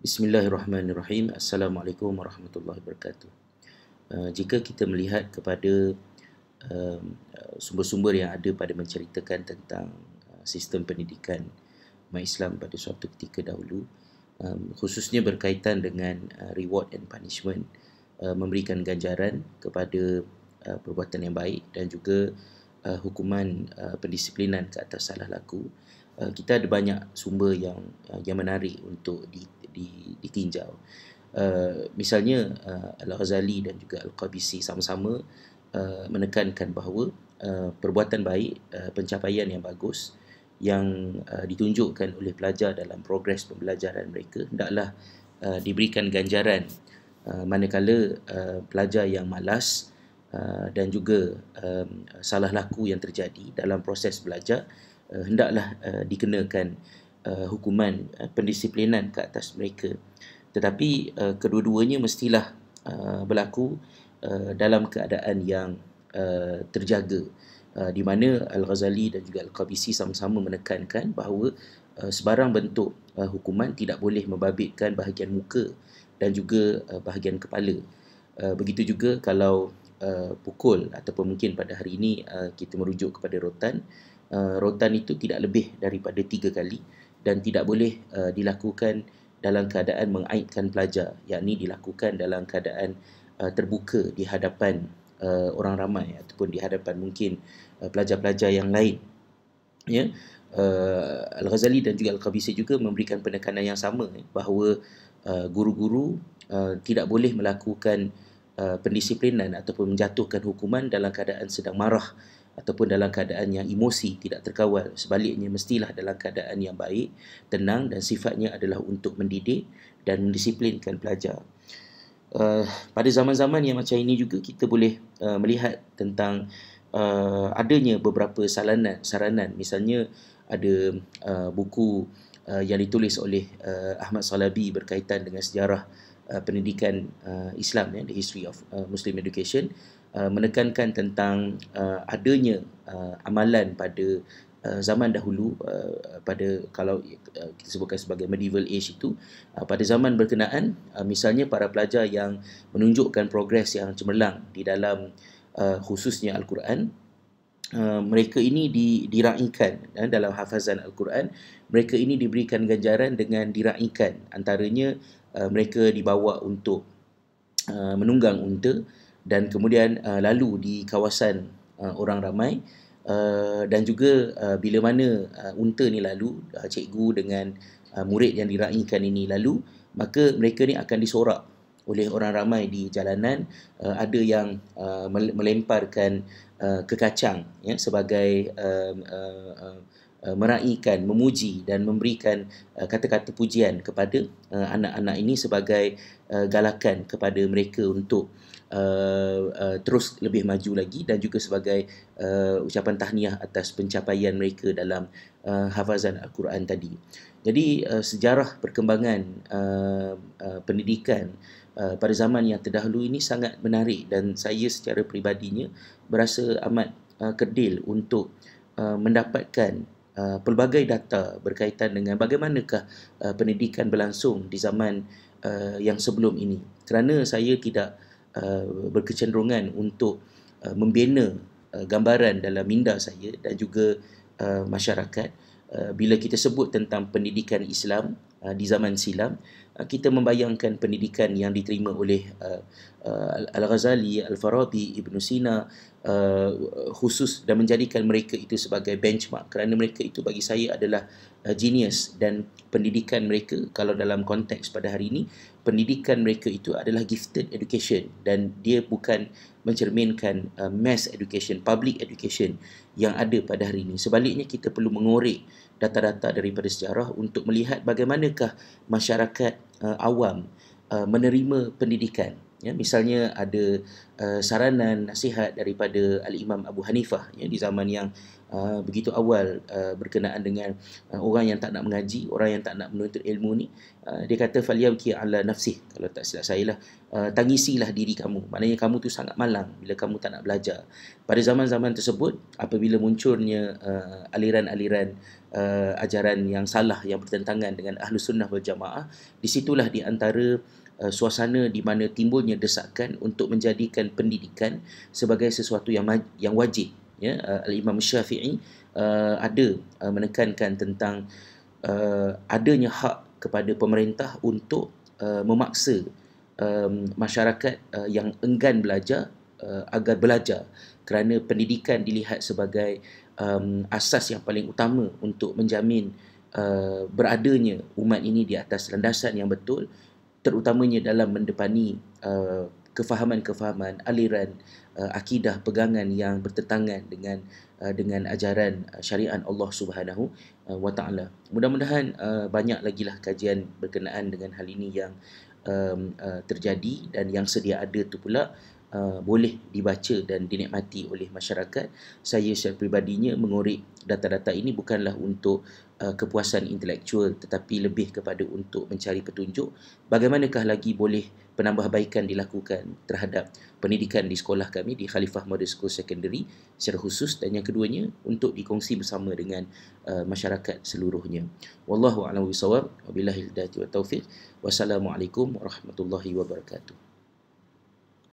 Bismillahirrahmanirrahim. Assalamualaikum warahmatullahi wabarakatuh. Uh, jika kita melihat kepada um, sumber-sumber yang ada pada menceritakan tentang uh, sistem pendidikan umat Islam pada suatu ketika dahulu, um, khususnya berkaitan dengan uh, reward and punishment, uh, memberikan ganjaran kepada uh, perbuatan yang baik dan juga uh, hukuman uh, pendisiplinan ke atas salah laku, Eh, kita ada banyak sumber yang uh, yang menarik untuk di, di, ditinjau. Uh, misalnya uh, Al-Ghazali dan juga Al-Qabisi sama-sama uh, menekankan bahawa uh, perbuatan baik, uh, pencapaian yang bagus yang uh, ditunjukkan oleh pelajar dalam progres pembelajaran mereka hendaklah uh, diberikan ganjaran uh, manakala uh, pelajar yang malas dan juga um, salah laku yang terjadi dalam proses belajar uh, uh, hendaklah uh, dikenakan uh, hukuman uh, pendisiplinan ke atas mereka tetapi uh, kedua-duanya mestilah uh, berlaku uh, dalam keadaan yang uh, terjaga uh, di mana Al-Ghazali dan juga Al-Qabisi sama-sama menekankan bahawa uh, sebarang bentuk uh, hukuman tidak boleh membabitkan bahagian muka dan juga uh, bahagian kepala uh, begitu juga kalau Uh, pukul ataupun mungkin pada hari ini uh, kita merujuk kepada rotan uh, rotan itu tidak lebih daripada tiga kali dan tidak boleh uh, dilakukan dalam keadaan mengaitkan pelajar yakni dilakukan dalam keadaan uh, terbuka di hadapan uh, orang ramai ataupun di hadapan mungkin uh, pelajar-pelajar uh, yang lain ya uh, Al-Ghazali dan juga Al-Qabisi juga memberikan penekanan yang sama eh, bahawa uh, guru-guru uh, tidak boleh melakukan uh, pendisiplinan ataupun menjatuhkan hukuman dalam keadaan sedang marah ataupun dalam keadaan yang emosi tidak terkawal sebaliknya mestilah dalam keadaan yang baik tenang dan sifatnya adalah untuk mendidik dan mendisiplinkan pelajar uh, pada zaman-zaman yang macam ini juga kita boleh uh, melihat tentang uh, adanya beberapa salanan saranan misalnya ada uh, buku uh, yang ditulis oleh uh, Ahmad Salabi berkaitan dengan sejarah uh, pendidikan uh, Islam ya the history of uh, Muslim education Uh, menekankan tentang uh, adanya uh, amalan pada uh, zaman dahulu uh, pada kalau uh, kita sebutkan sebagai medieval age itu uh, pada zaman berkenaan uh, misalnya para pelajar yang menunjukkan progres yang cemerlang di dalam uh, khususnya al-Quran Uh, mereka ini di, diraikan ya, dalam hafazan Al-Quran mereka ini diberikan ganjaran dengan diraikan antaranya uh, mereka dibawa untuk uh, menunggang unta uh, dan kemudian uh, lalu di kawasan uh, orang ramai uh, dan juga uh, bila mana uh, unta ni lalu uh, cikgu dengan uh, murid yang diraikan ini lalu maka mereka ni akan disorak oleh orang ramai di jalanan uh, ada yang uh, melemparkan Eh, kekacang ya sebagai uh, uh, meraikan, memuji dan memberikan uh, kata-kata pujian kepada uh, anak-anak ini sebagai uh, galakan kepada mereka untuk uh, uh, terus lebih maju lagi dan juga sebagai uh, ucapan tahniah atas pencapaian mereka dalam uh, hafazan Al-Quran tadi. Jadi uh, sejarah perkembangan uh, uh, pendidikan uh, pada zaman yang terdahulu ini sangat menarik dan saya secara peribadinya berasa amat uh, kerdil untuk uh, mendapatkan uh, pelbagai data berkaitan dengan bagaimanakah uh, pendidikan berlangsung di zaman uh, yang sebelum ini. Kerana saya tidak uh, berkecenderungan untuk uh, membina uh, gambaran dalam minda saya dan juga uh, masyarakat uh, bila kita sebut tentang pendidikan Islam Uh, di zaman silam uh, kita membayangkan pendidikan yang diterima oleh uh, Al-Ghazali, Al-Farabi, Ibn Sina khusus dan menjadikan mereka itu sebagai benchmark kerana mereka itu bagi saya adalah genius dan pendidikan mereka kalau dalam konteks pada hari ini pendidikan mereka itu adalah gifted education dan dia bukan mencerminkan mass education, public education yang ada pada hari ini sebaliknya kita perlu mengorek data-data daripada sejarah untuk melihat bagaimana bolehkah masyarakat uh, awam uh, menerima pendidikan ya misalnya ada uh, saranan nasihat daripada al-Imam Abu Hanifah ya di zaman yang uh, begitu awal uh, berkenaan dengan uh, orang yang tak nak mengaji orang yang tak nak menuntut ilmu ni uh, dia kata falyabki ala nafsi kalau tak silap saya lah uh, tangisilah diri kamu maknanya kamu tu sangat malang bila kamu tak nak belajar pada zaman-zaman tersebut apabila munculnya uh, aliran-aliran uh, ajaran yang salah yang bertentangan dengan ahlus sunnah wal jamaah disitulah di antara Eh, suasana di mana timbulnya desakan untuk menjadikan pendidikan sebagai sesuatu yang yang wajib ya eh, al-imam syafi'i uh, ada uh, menekankan tentang uh, adanya hak kepada pemerintah untuk uh, memaksa um, masyarakat uh, yang enggan belajar uh, agar belajar kerana pendidikan dilihat sebagai um, asas yang paling utama untuk menjamin uh, beradanya umat ini di atas landasan yang betul terutamanya dalam mendepani uh, kefahaman-kefahaman aliran uh, akidah pegangan yang bertentangan dengan uh, dengan ajaran uh, syariat Allah Subhanahu uh, wa taala. Mudah-mudahan uh, banyak lagi lah kajian berkenaan dengan hal ini yang um, uh, terjadi dan yang sedia ada tu pula uh, boleh dibaca dan dinikmati oleh masyarakat. Saya secara pribadinya mengorek data-data ini bukanlah untuk uh, kepuasan intelektual tetapi lebih kepada untuk mencari petunjuk bagaimanakah lagi boleh penambahbaikan dilakukan terhadap pendidikan di sekolah kami di Khalifah Model School Secondary secara khusus dan yang keduanya untuk dikongsi bersama dengan uh, masyarakat seluruhnya. Wallahu a'lam bisawab. Wabillahi hidayah wa taufiq. Wassalamualaikum warahmatullahi wabarakatuh.